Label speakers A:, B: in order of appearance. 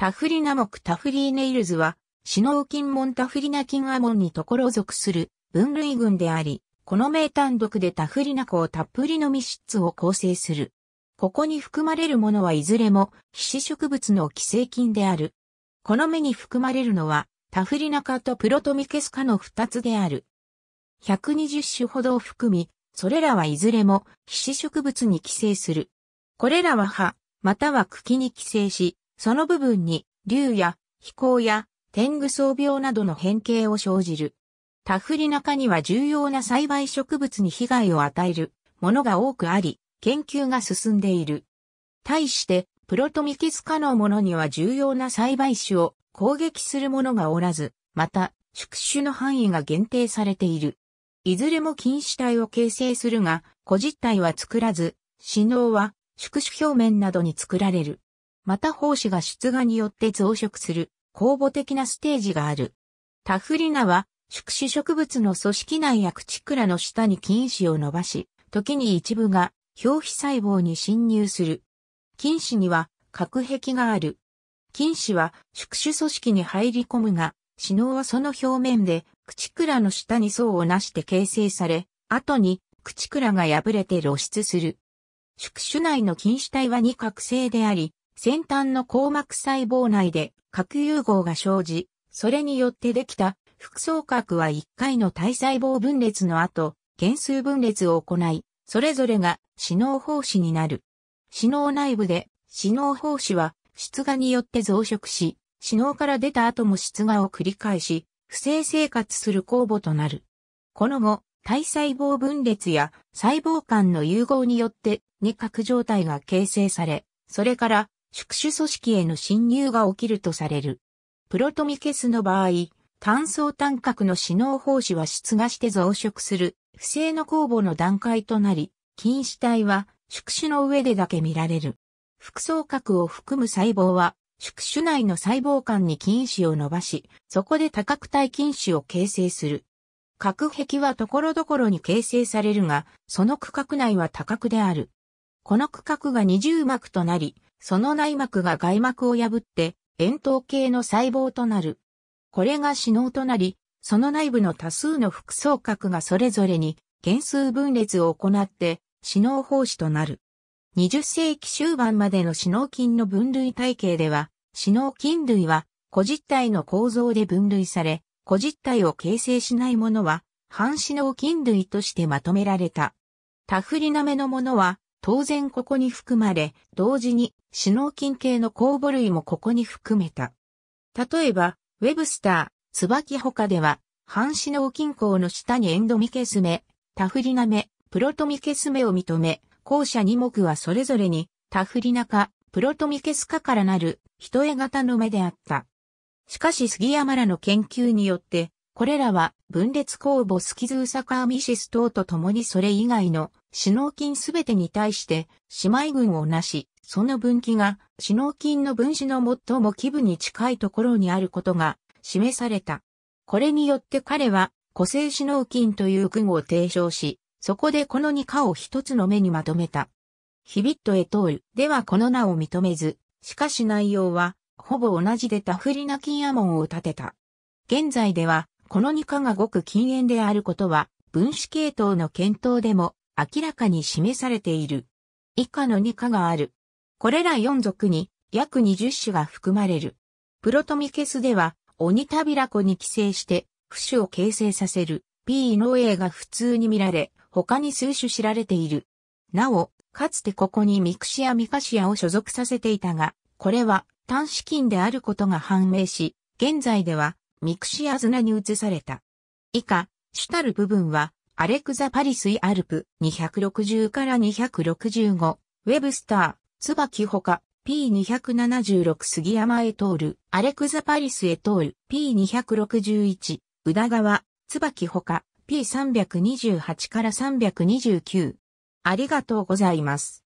A: タフリナ目タフリーネイルズは、シノン金門タフリナ金アモンにところ属する分類群であり、この名単独でタフリナをたっぷりの密室を構成する。ここに含まれるものはいずれも皮脂植物の寄生菌である。この目に含まれるのはタフリナ科とプロトミケス科の二つである。120種ほどを含み、それらはいずれも皮脂植物に寄生する。これらは葉、または茎に寄生し、その部分に、竜や、飛行や、天狗草病などの変形を生じる。タフリナには重要な栽培植物に被害を与えるものが多くあり、研究が進んでいる。対して、プロトミキス科のものには重要な栽培種を攻撃するものがおらず、また、宿主の範囲が限定されている。いずれも菌糸体を形成するが、個実体は作らず、死脳は宿主表面などに作られる。また胞子が出芽によって増殖する公母的なステージがある。タフリナは宿主植物の組織内や口倉の下に菌糸を伸ばし、時に一部が表皮細胞に侵入する。菌糸には隔壁がある。菌糸は宿主組織に入り込むが、死脳はその表面で口倉の下に層をなして形成され、後に口倉が破れて露出する。宿主内の菌糸体は二角性であり、先端の硬膜細胞内で核融合が生じ、それによってできた複層核は1回の体細胞分裂の後、減数分裂を行い、それぞれが死脳胞子になる。死脳内部で死脳胞子は出芽によって増殖し、死脳から出た後も出芽を繰り返し、不正生活する酵母となる。この後、体細胞分裂や細胞間の融合によって二角状態が形成され、それから宿主組織への侵入が起きるとされる。プロトミケスの場合、単層単核の死脳胞子は出芽して増殖する、不正の酵母の段階となり、菌糸体は宿主の上でだけ見られる。副層核を含む細胞は、宿主内の細胞間に菌糸を伸ばし、そこで多角体菌糸を形成する。核壁は所々に形成されるが、その区画内は多角である。この区画が二重膜となり、その内膜が外膜を破って、円筒形の細胞となる。これが死脳となり、その内部の多数の複層核がそれぞれに原数分裂を行って、死脳胞子となる。20世紀終盤までの死脳菌の分類体系では、死脳菌類は、個実体の構造で分類され、個実体を形成しないものは、半死脳菌類としてまとめられた。タフリナメのものは、当然ここに含まれ、同時に、シノー系の酵母類もここに含めた。例えば、ウェブスター、椿他では、半シノーキの下にエンドミケスメ、タフリナメ、プロトミケスメを認め、後者二目はそれぞれに、タフリナか、プロトミケス科からなる、人絵型の目であった。しかし杉山らの研究によって、これらは分裂酵母スキズウサカーミシス等と共にそれ以外のシノ菌すべてに対して、姉妹群をなし、その分岐が、シノ菌の分子の最も基部に近いところにあることが、示された。これによって彼は、個性シノ菌という群を提唱し、そこでこの2科を一つの目にまとめた。ヒビット・エトールではこの名を認めず、しかし内容は、ほぼ同じでタフリナアモ門を立てた。現在では、この2科がごく禁煙であることは、分子系統の検討でも、明らかに示されている。以下の2科がある。これら4属に約20種が含まれる。プロトミケスでは、オニタビラコに寄生して、不種を形成させる P の A が普通に見られ、他に数種知られている。なお、かつてここにミクシア・ミカシアを所属させていたが、これは単子菌であることが判明し、現在ではミクシアズナに移された。以下、主たる部分はアレクザ・パリスイ・アルプ、260から265、ウェブスター、椿ほか、P276 杉山へ通る、アレクザ・パリスへ通る、P261、宇田川、椿ほか、P328 から329。ありがとうございます。